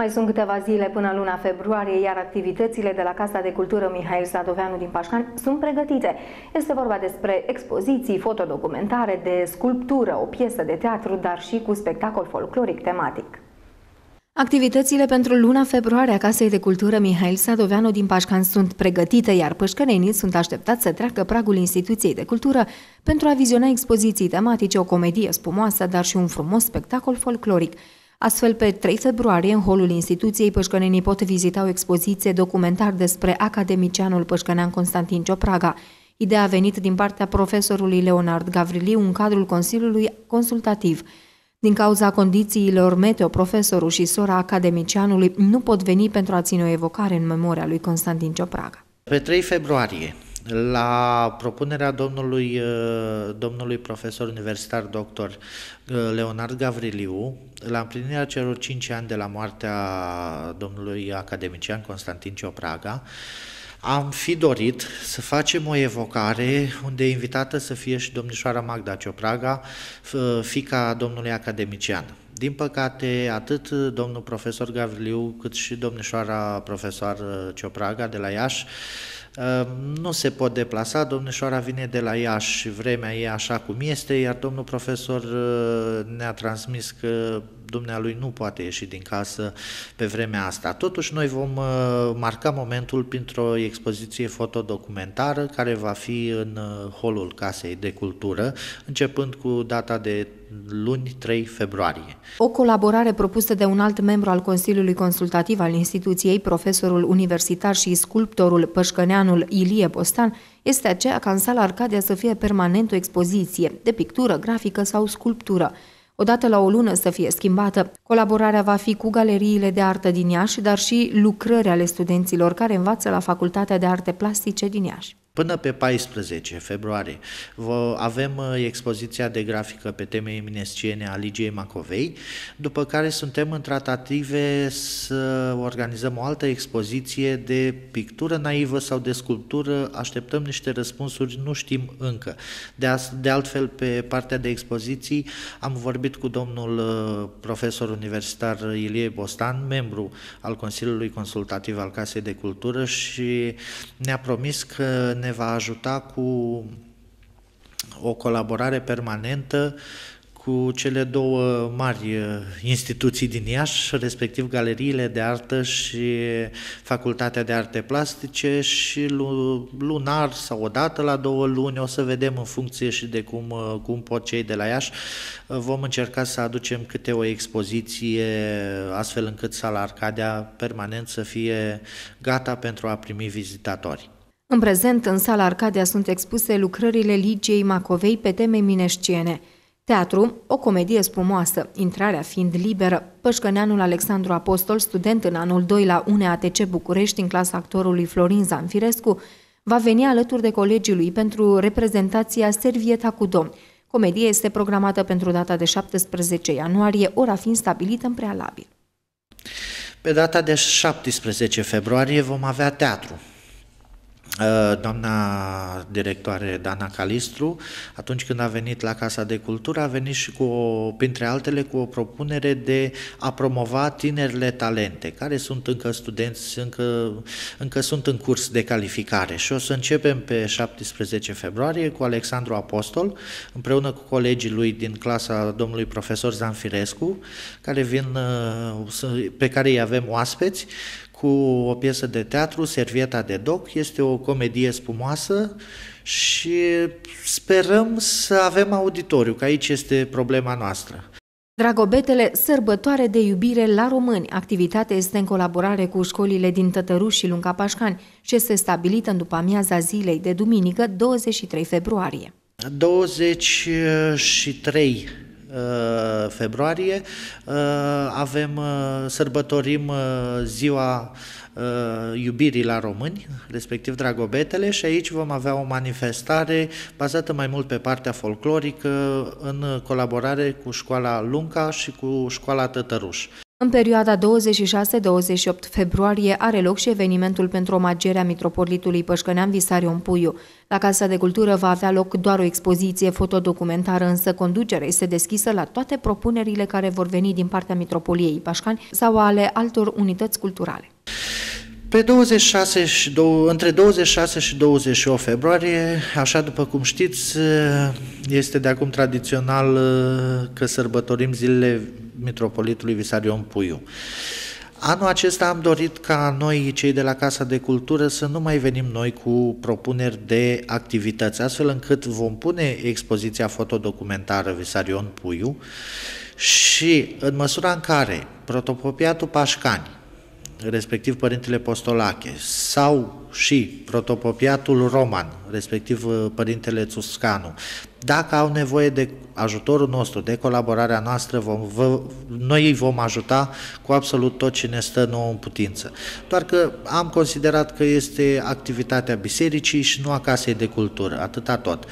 Mai sunt câteva zile până luna februarie, iar activitățile de la Casa de Cultură Mihail Sadoveanu din Pașcani sunt pregătite. Este vorba despre expoziții, fotodocumentare, de sculptură, o piesă de teatru, dar și cu spectacol folcloric tematic. Activitățile pentru luna februarie a Casei de Cultură Mihail Sadoveanu din Pașcan sunt pregătite, iar pășcănenii sunt așteptați să treacă pragul instituției de cultură pentru a viziona expoziții tematice, o comedie spumoasă, dar și un frumos spectacol folcloric. Astfel, pe 3 februarie, în holul instituției, pășcănenii pot vizita o expoziție documentar despre academicianul pășcănean Constantin Ciopraga, Ideea a venit din partea profesorului Leonard Gavriliu în cadrul Consiliului Consultativ. Din cauza condițiilor meteo, profesorul și sora academicianului nu pot veni pentru a ține o evocare în memoria lui Constantin Ciopraga. Pe 3 februarie la propunerea domnului, uh, domnului profesor universitar doctor uh, Leonard Gavriliu, la împlinirea celor 5 ani de la moartea domnului academician Constantin Ciopraga, am fi dorit să facem o evocare unde e invitată să fie și domnișoara Magda Ciopraga, fica domnului academician. Din păcate, atât domnul profesor Gavriliu, cât și domnișoara profesor uh, Ciopraga de la Iași Ehm, nu se pot deplasa, domnișoara vine de la Iași și vremea e așa cum este, iar domnul profesor ehm, ne-a transmis că dumnealui nu poate ieși din casă pe vremea asta. Totuși, noi vom ehm, marca momentul printr-o expoziție fotodocumentară care va fi în holul Casei de Cultură, începând cu data de luni 3 februarie. O colaborare propusă de un alt membru al Consiliului Consultativ al instituției, profesorul universitar și sculptorul Pășcăneanu posteanul Ilie Bostan este aceea ca în sala Arcadia să fie permanent o expoziție de pictură, grafică sau sculptură, odată la o lună să fie schimbată. Colaborarea va fi cu galeriile de artă din Iași, dar și lucrări ale studenților care învață la Facultatea de Arte Plastice din Iași. Până pe 14 februarie avem uh, expoziția de grafică pe teme eminesciene a Ligiei Macovei, după care suntem în tratative să organizăm o altă expoziție de pictură naivă sau de sculptură. Așteptăm niște răspunsuri, nu știm încă. De, de altfel, pe partea de expoziții am vorbit cu domnul uh, profesor universitar Ilie Bostan, membru al Consiliului Consultativ al Casei de Cultură și ne-a promis că ne va ajuta cu o colaborare permanentă cu cele două mari uh, instituții din Iași, respectiv galeriile de artă și Facultatea de Arte Plastice și lunar sau odată la două luni, o să vedem în funcție și de cum, uh, cum pot cei de la Iași, uh, vom încerca să aducem câte o expoziție astfel încât sala Arcadia permanent să fie gata pentru a primi vizitatorii. În prezent, în sala Arcadia sunt expuse lucrările Ligiei Macovei pe teme mineștiene. Teatru, o comedie spumoasă, intrarea fiind liberă, pășcăneanul Alexandru Apostol, student în anul 2 la UNEATC București în clasa actorului Florin Zanfirescu, va veni alături de colegii lui pentru reprezentația Servieta cu domn. Comedia este programată pentru data de 17 ianuarie, ora fiind stabilită în prealabil. Pe data de 17 februarie vom avea teatru Uh, doamna directoare Dana Calistru, atunci când a venit la Casa de Cultură, a venit și cu, printre altele, cu o propunere de a promova tinerile talente, care sunt încă studenți, încă, încă sunt în curs de calificare. Și o să începem pe 17 februarie cu Alexandru Apostol, împreună cu colegii lui din clasa domnului profesor Zanfirescu, care vin, uh, pe care îi avem oaspeți, cu o piesă de teatru, Servieta de Doc, este o comedie spumoasă și sperăm să avem auditoriu, că aici este problema noastră. Dragobetele, sărbătoare de iubire la români. Activitatea este în colaborare cu școlile din Tătăruș și Lunca Pașcani și este stabilită în după amiaza zilei de duminică, 23 februarie. 23 Uh, februarie uh, avem, uh, sărbătorim ziua iubirii la români, respectiv Dragobetele și aici vom avea o manifestare bazată mai mult pe partea folclorică în colaborare cu școala Lunca și cu școala Tătăruș. În perioada 26-28 februarie are loc și evenimentul pentru omagerea mitropolitului Pășcănean Visarion Puiu. La Casa de Cultură va avea loc doar o expoziție fotodocumentară, însă conducerea este deschisă la toate propunerile care vor veni din partea mitropoliei Pașcani sau ale altor unități culturale. Pe 26 și, între 26 și 28 februarie, așa după cum știți, este de acum tradițional că sărbătorim zilele Mitropolitului Visarion Puiu. Anul acesta am dorit ca noi, cei de la Casa de Cultură, să nu mai venim noi cu propuneri de activități, astfel încât vom pune expoziția fotodocumentară Visarion Puiu și în măsura în care protopopiatul Pașcani, respectiv Părintele Postolache, sau și protopopiatul roman, respectiv uh, Părintele Tuscanu, Dacă au nevoie de ajutorul nostru, de colaborarea noastră, vom, vă, noi îi vom ajuta cu absolut tot ce ne stă nouă în putință. Doar că am considerat că este activitatea bisericii și nu a casei de cultură, atâta tot.